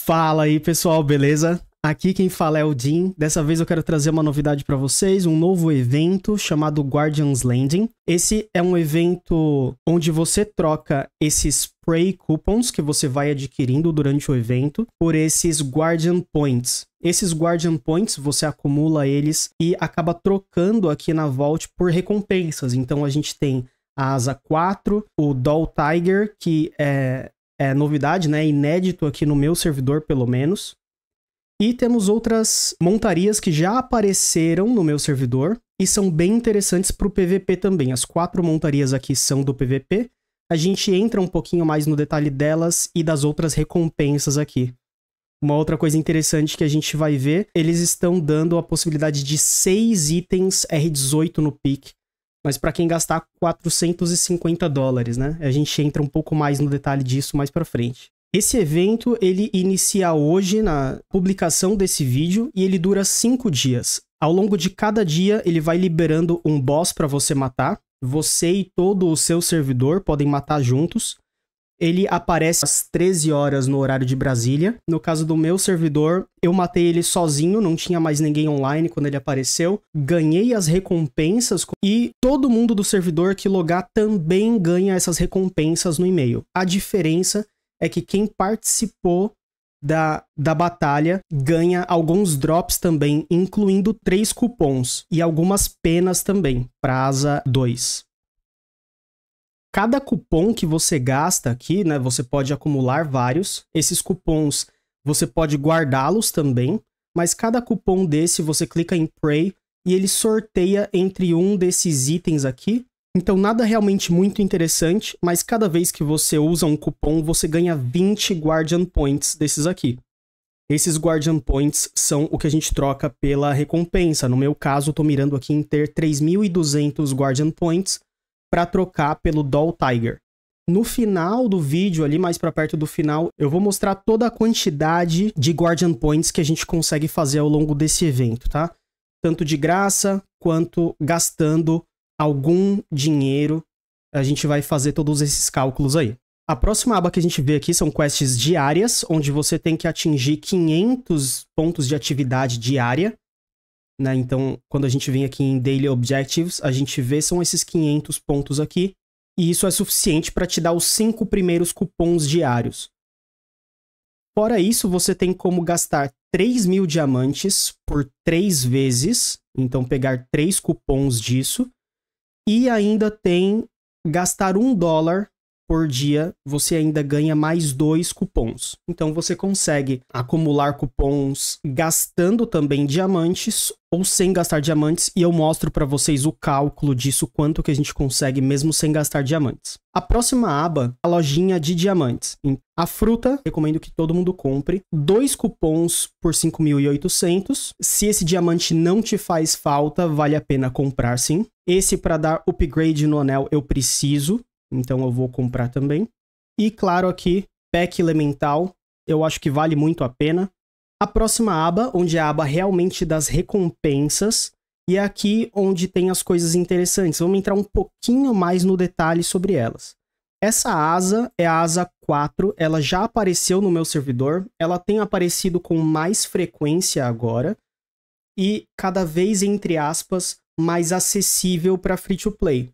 Fala aí, pessoal, beleza? Aqui quem fala é o Dean. Dessa vez eu quero trazer uma novidade para vocês, um novo evento chamado Guardians Landing. Esse é um evento onde você troca esses Prey Coupons que você vai adquirindo durante o evento por esses Guardian Points. Esses Guardian Points, você acumula eles e acaba trocando aqui na Vault por recompensas. Então a gente tem a Asa 4, o Doll Tiger, que é é, novidade, né? Inédito aqui no meu servidor, pelo menos. E temos outras montarias que já apareceram no meu servidor e são bem interessantes para o PVP também. As quatro montarias aqui são do PVP. A gente entra um pouquinho mais no detalhe delas e das outras recompensas aqui. Uma outra coisa interessante que a gente vai ver, eles estão dando a possibilidade de seis itens R18 no pick mas para quem gastar 450 dólares, né? A gente entra um pouco mais no detalhe disso mais para frente. Esse evento ele inicia hoje na publicação desse vídeo e ele dura 5 dias. Ao longo de cada dia ele vai liberando um boss para você matar. Você e todo o seu servidor podem matar juntos ele aparece às 13 horas no horário de Brasília. No caso do meu servidor, eu matei ele sozinho, não tinha mais ninguém online quando ele apareceu. Ganhei as recompensas e todo mundo do servidor que logar também ganha essas recompensas no e-mail. A diferença é que quem participou da, da batalha ganha alguns drops também, incluindo três cupons e algumas penas também, para asa 2. Cada cupom que você gasta aqui, né, você pode acumular vários. Esses cupons você pode guardá-los também, mas cada cupom desse você clica em Pray e ele sorteia entre um desses itens aqui. Então nada realmente muito interessante, mas cada vez que você usa um cupom, você ganha 20 Guardian Points desses aqui. Esses Guardian Points são o que a gente troca pela recompensa. No meu caso, eu tô mirando aqui em ter 3.200 Guardian Points, para trocar pelo Doll Tiger. No final do vídeo, ali mais para perto do final, eu vou mostrar toda a quantidade de Guardian Points que a gente consegue fazer ao longo desse evento, tá? Tanto de graça quanto gastando algum dinheiro, a gente vai fazer todos esses cálculos aí. A próxima aba que a gente vê aqui são quests diárias, onde você tem que atingir 500 pontos de atividade diária né? Então, quando a gente vem aqui em Daily Objectives, a gente vê são esses 500 pontos aqui, e isso é suficiente para te dar os cinco primeiros cupons diários. Fora isso, você tem como gastar 3 mil diamantes por 3 vezes, então pegar 3 cupons disso, e ainda tem gastar um dólar por dia você ainda ganha mais dois cupons. Então você consegue acumular cupons gastando também diamantes ou sem gastar diamantes e eu mostro para vocês o cálculo disso quanto que a gente consegue mesmo sem gastar diamantes. A próxima aba, a lojinha de diamantes. A fruta, recomendo que todo mundo compre dois cupons por 5.800. Se esse diamante não te faz falta, vale a pena comprar sim. Esse para dar upgrade no anel eu preciso, então eu vou comprar também. E claro aqui, pack elemental, eu acho que vale muito a pena. A próxima aba, onde é a aba realmente das recompensas, e é aqui onde tem as coisas interessantes. Vamos entrar um pouquinho mais no detalhe sobre elas. Essa asa é a asa 4, ela já apareceu no meu servidor, ela tem aparecido com mais frequência agora e cada vez, entre aspas, mais acessível para free to play.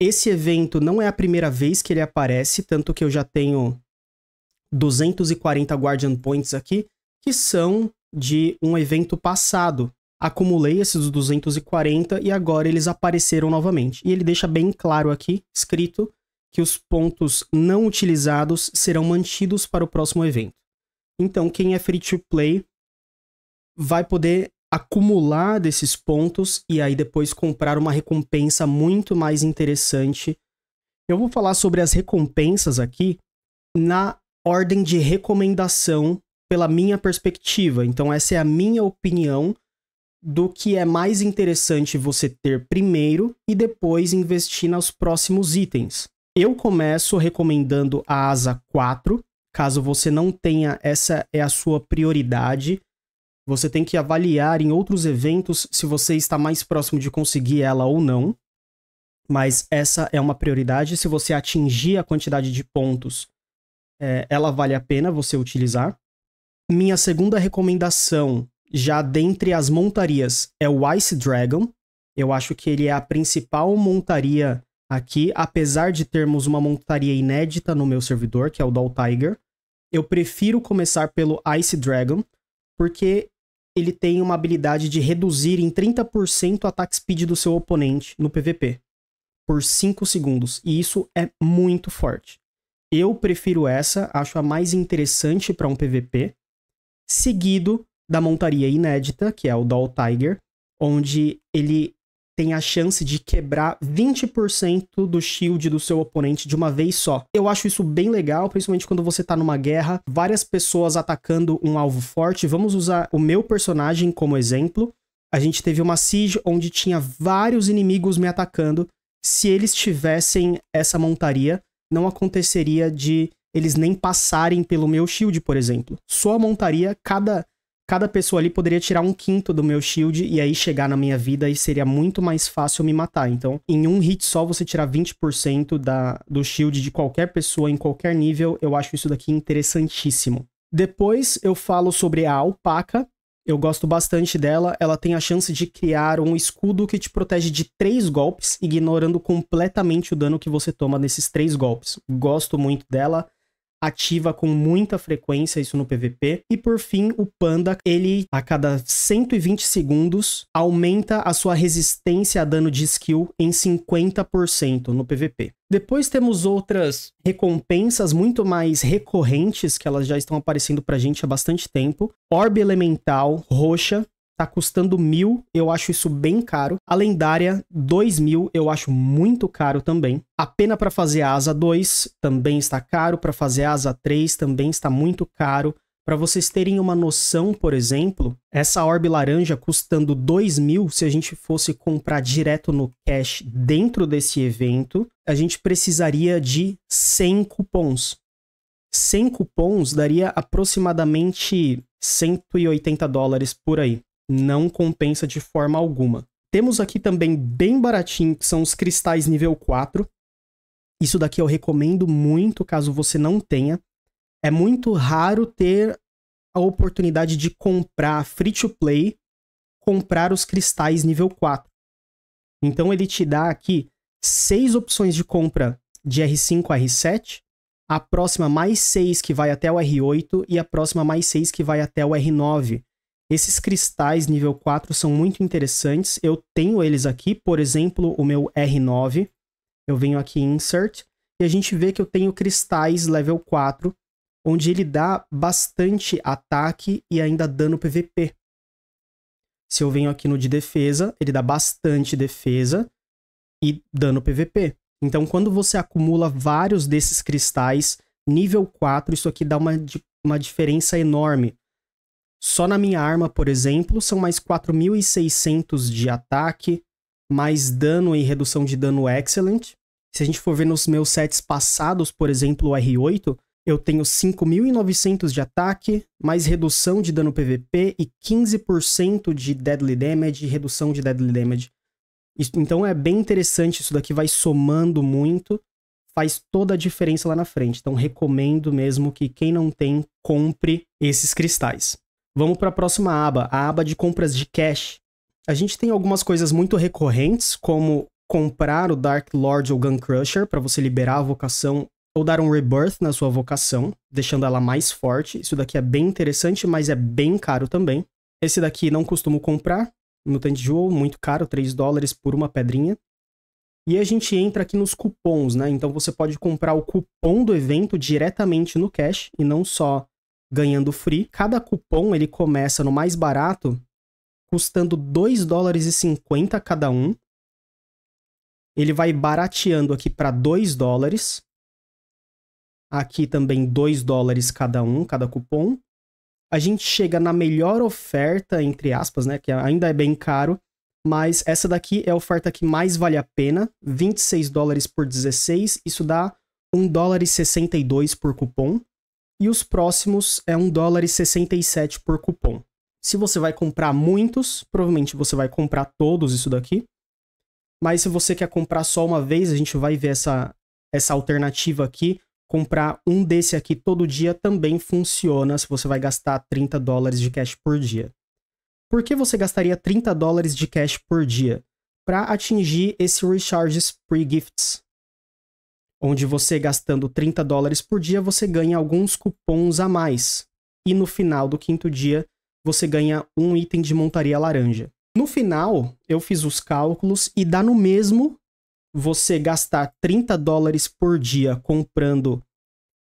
Esse evento não é a primeira vez que ele aparece, tanto que eu já tenho 240 Guardian Points aqui, que são de um evento passado. Acumulei esses 240 e agora eles apareceram novamente. E ele deixa bem claro aqui, escrito, que os pontos não utilizados serão mantidos para o próximo evento. Então, quem é free to play vai poder acumular desses pontos e aí depois comprar uma recompensa muito mais interessante. Eu vou falar sobre as recompensas aqui na ordem de recomendação pela minha perspectiva. Então essa é a minha opinião do que é mais interessante você ter primeiro e depois investir nos próximos itens. Eu começo recomendando a asa 4, caso você não tenha essa é a sua prioridade você tem que avaliar em outros eventos se você está mais próximo de conseguir ela ou não. Mas essa é uma prioridade. Se você atingir a quantidade de pontos, é, ela vale a pena você utilizar. Minha segunda recomendação, já dentre as montarias, é o Ice Dragon. Eu acho que ele é a principal montaria aqui, apesar de termos uma montaria inédita no meu servidor, que é o Doll Tiger. Eu prefiro começar pelo Ice Dragon, porque ele tem uma habilidade de reduzir em 30% o ataque speed do seu oponente no PVP por 5 segundos, e isso é muito forte. Eu prefiro essa, acho a mais interessante para um PVP, seguido da montaria inédita, que é o Doll Tiger, onde ele tem a chance de quebrar 20% do shield do seu oponente de uma vez só. Eu acho isso bem legal, principalmente quando você tá numa guerra, várias pessoas atacando um alvo forte. Vamos usar o meu personagem como exemplo. A gente teve uma siege onde tinha vários inimigos me atacando. Se eles tivessem essa montaria, não aconteceria de eles nem passarem pelo meu shield, por exemplo. Só a montaria, cada cada pessoa ali poderia tirar um quinto do meu shield e aí chegar na minha vida e seria muito mais fácil me matar. Então, em um hit só, você tirar 20% da, do shield de qualquer pessoa em qualquer nível, eu acho isso daqui interessantíssimo. Depois eu falo sobre a alpaca. Eu gosto bastante dela. Ela tem a chance de criar um escudo que te protege de três golpes, ignorando completamente o dano que você toma nesses três golpes. Gosto muito dela ativa com muita frequência isso no PVP. E por fim, o Panda, ele a cada 120 segundos aumenta a sua resistência a dano de skill em 50% no PVP. Depois temos outras recompensas muito mais recorrentes que elas já estão aparecendo pra gente há bastante tempo. Orbe elemental roxa, Tá custando mil, eu acho isso bem caro. A lendária, dois mil, eu acho muito caro também. A pena para fazer a asa 2 também está caro, para fazer a asa 3 também está muito caro. Para vocês terem uma noção, por exemplo, essa orbe laranja custando 2 mil, se a gente fosse comprar direto no cash dentro desse evento, a gente precisaria de 100 cupons. 100 cupons daria aproximadamente 180 dólares por aí não compensa de forma alguma. Temos aqui também bem baratinho, que são os cristais nível 4. Isso daqui eu recomendo muito, caso você não tenha. É muito raro ter a oportunidade de comprar free to play, comprar os cristais nível 4. Então ele te dá aqui seis opções de compra de R5 a R7, a próxima mais 6 que vai até o R8 e a próxima mais 6 que vai até o R9. Esses cristais nível 4 são muito interessantes. Eu tenho eles aqui, por exemplo, o meu R9. Eu venho aqui em Insert e a gente vê que eu tenho cristais level 4, onde ele dá bastante ataque e ainda dano PVP. Se eu venho aqui no de defesa, ele dá bastante defesa e dano PVP. Então, quando você acumula vários desses cristais nível 4, isso aqui dá uma, uma diferença enorme só na minha arma, por exemplo, são mais 4.600 de ataque, mais dano e redução de dano excellent. Se a gente for ver nos meus sets passados, por exemplo, o R8, eu tenho 5.900 de ataque, mais redução de dano PVP e 15% de deadly damage, redução de deadly damage. Então é bem interessante, isso daqui vai somando muito, faz toda a diferença lá na frente. Então recomendo mesmo que quem não tem, compre esses cristais. Vamos para a próxima aba, a aba de compras de cash. A gente tem algumas coisas muito recorrentes, como comprar o Dark Lord ou Gun Crusher para você liberar a vocação ou dar um rebirth na sua vocação, deixando ela mais forte. Isso daqui é bem interessante, mas é bem caro também. Esse daqui não costumo comprar, Mutant Jewel, muito caro, 3 dólares por uma pedrinha. E a gente entra aqui nos cupons, né? Então você pode comprar o cupom do evento diretamente no cash e não só ganhando free. Cada cupom ele começa no mais barato, custando 2 dólares e 50 cada um. Ele vai barateando aqui para 2 dólares. Aqui também 2 dólares cada um, cada cupom. A gente chega na melhor oferta, entre aspas, né? Que ainda é bem caro. Mas essa daqui é a oferta que mais vale a pena. 26 dólares por 16. Isso dá 1 dólar e 62 por cupom. E os próximos é um dólar e 67 por cupom. Se você vai comprar muitos, provavelmente você vai comprar todos isso daqui. Mas se você quer comprar só uma vez, a gente vai ver essa, essa alternativa aqui. Comprar um desse aqui todo dia também funciona se você vai gastar 30 dólares de cash por dia. Por que você gastaria 30 dólares de cash por dia? Para atingir esse Recharges pre Gifts, onde você gastando 30 dólares por dia, você ganha alguns cupons a mais. E no final do quinto dia, você ganha um item de montaria laranja. No final, eu fiz os cálculos e dá no mesmo você gastar 30 dólares por dia comprando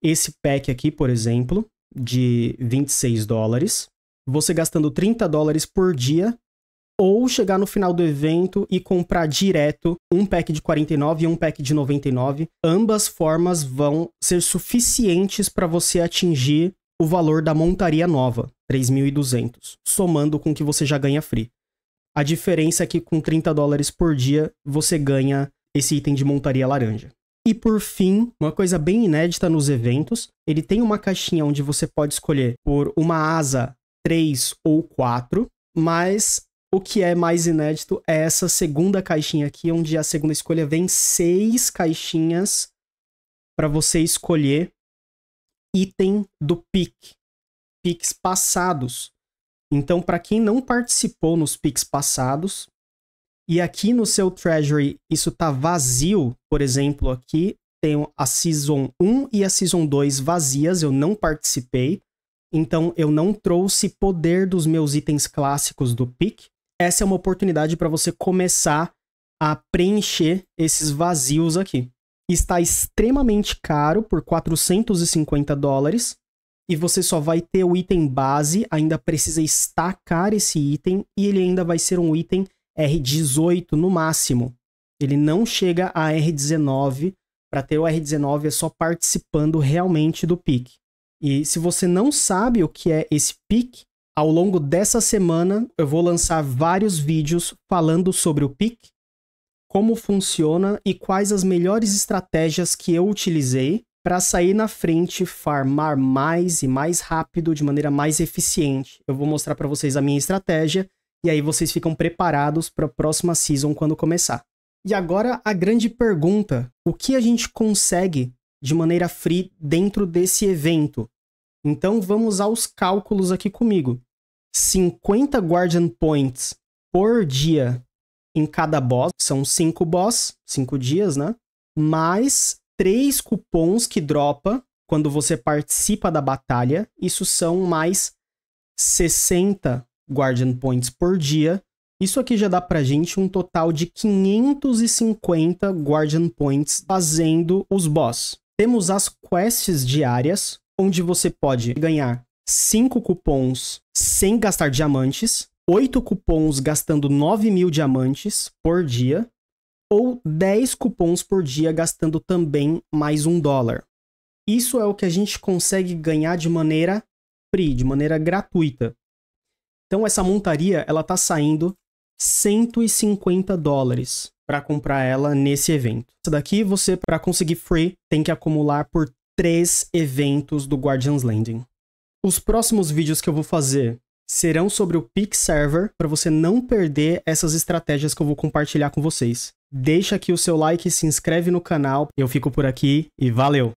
esse pack aqui, por exemplo, de 26 dólares. Você gastando 30 dólares por dia, ou chegar no final do evento e comprar direto um pack de 49 e um pack de 99. Ambas formas vão ser suficientes para você atingir o valor da montaria nova, 3.200, somando com o que você já ganha free. A diferença é que com 30 dólares por dia você ganha esse item de montaria laranja. E por fim, uma coisa bem inédita nos eventos, ele tem uma caixinha onde você pode escolher por uma asa 3 ou 4, mas o que é mais inédito é essa segunda caixinha aqui, onde a segunda escolha vem seis caixinhas para você escolher item do PIC, PICs passados. Então, para quem não participou nos PICs passados, e aqui no seu Treasury isso tá vazio, por exemplo, aqui tenho a Season 1 e a Season 2 vazias, eu não participei. Então eu não trouxe poder dos meus itens clássicos do pick essa é uma oportunidade para você começar a preencher esses vazios aqui. Está extremamente caro por 450 dólares e você só vai ter o item base, ainda precisa estacar esse item e ele ainda vai ser um item R18 no máximo. Ele não chega a R19. Para ter o R19 é só participando realmente do pick. E se você não sabe o que é esse pick ao longo dessa semana, eu vou lançar vários vídeos falando sobre o PIC, como funciona e quais as melhores estratégias que eu utilizei para sair na frente, farmar mais e mais rápido de maneira mais eficiente. Eu vou mostrar para vocês a minha estratégia e aí vocês ficam preparados para a próxima season quando começar. E agora a grande pergunta: o que a gente consegue de maneira free dentro desse evento? Então vamos aos cálculos aqui comigo. 50 Guardian Points por dia em cada boss. São 5 boss, 5 dias, né? Mais 3 cupons que dropa quando você participa da batalha. Isso são mais 60 Guardian Points por dia. Isso aqui já dá pra gente um total de 550 Guardian Points fazendo os boss. Temos as quests diárias, onde você pode ganhar 5 cupons sem gastar diamantes, 8 cupons gastando 9 mil diamantes por dia, ou 10 cupons por dia gastando também mais um dólar. Isso é o que a gente consegue ganhar de maneira free, de maneira gratuita. Então essa montaria ela está saindo 150 dólares para comprar ela nesse evento. Essa daqui você para conseguir free tem que acumular por três eventos do Guardians Landing. Os próximos vídeos que eu vou fazer serão sobre o Peak Server, para você não perder essas estratégias que eu vou compartilhar com vocês. Deixa aqui o seu like, se inscreve no canal. Eu fico por aqui e valeu!